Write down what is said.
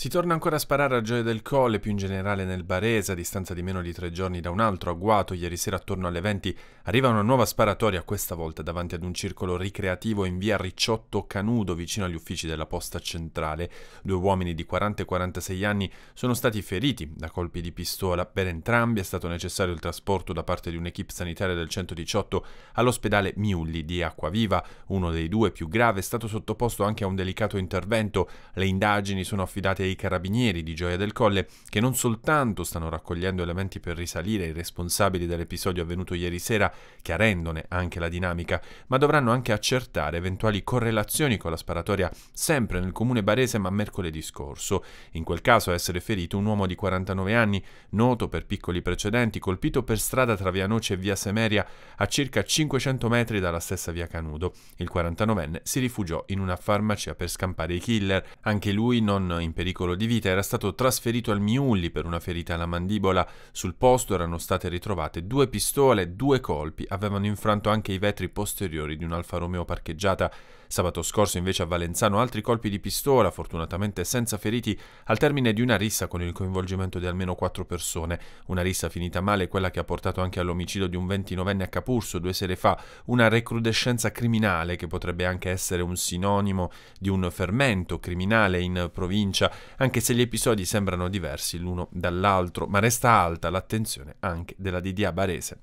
Si torna ancora a sparare a Gioia del Colle, più in generale nel Barese, a distanza di meno di tre giorni da un altro agguato. Ieri sera attorno alle 20 arriva una nuova sparatoria, questa volta davanti ad un circolo ricreativo in via Ricciotto Canudo, vicino agli uffici della posta centrale. Due uomini di 40 e 46 anni sono stati feriti da colpi di pistola. Per entrambi è stato necessario il trasporto da parte di un'equipe sanitaria del 118 all'ospedale Miulli di Acquaviva. Uno dei due più grave è stato sottoposto anche a un delicato intervento. Le indagini sono affidate ai dei carabinieri di Gioia del Colle, che non soltanto stanno raccogliendo elementi per risalire i responsabili dell'episodio avvenuto ieri sera, chiarendone anche la dinamica, ma dovranno anche accertare eventuali correlazioni con la sparatoria sempre nel comune barese ma mercoledì scorso. In quel caso a essere ferito un uomo di 49 anni, noto per piccoli precedenti, colpito per strada tra via Noce e via Semeria a circa 500 metri dalla stessa via Canudo. Il 49enne si rifugiò in una farmacia per scampare i killer, anche lui non in pericolo piccolo di vita era stato trasferito al Miulli per una ferita alla mandibola. Sul posto erano state ritrovate due pistole, due colpi, avevano infranto anche i vetri posteriori di un'Alfa Romeo parcheggiata. Sabato scorso invece a Valenzano altri colpi di pistola, fortunatamente senza feriti, al termine di una rissa con il coinvolgimento di almeno quattro persone. Una rissa finita male, quella che ha portato anche all'omicidio di un 29enne a Capurso due sere fa, una recrudescenza criminale che potrebbe anche essere un sinonimo di un fermento criminale in provincia anche se gli episodi sembrano diversi l'uno dall'altro, ma resta alta l'attenzione anche della DDA barese.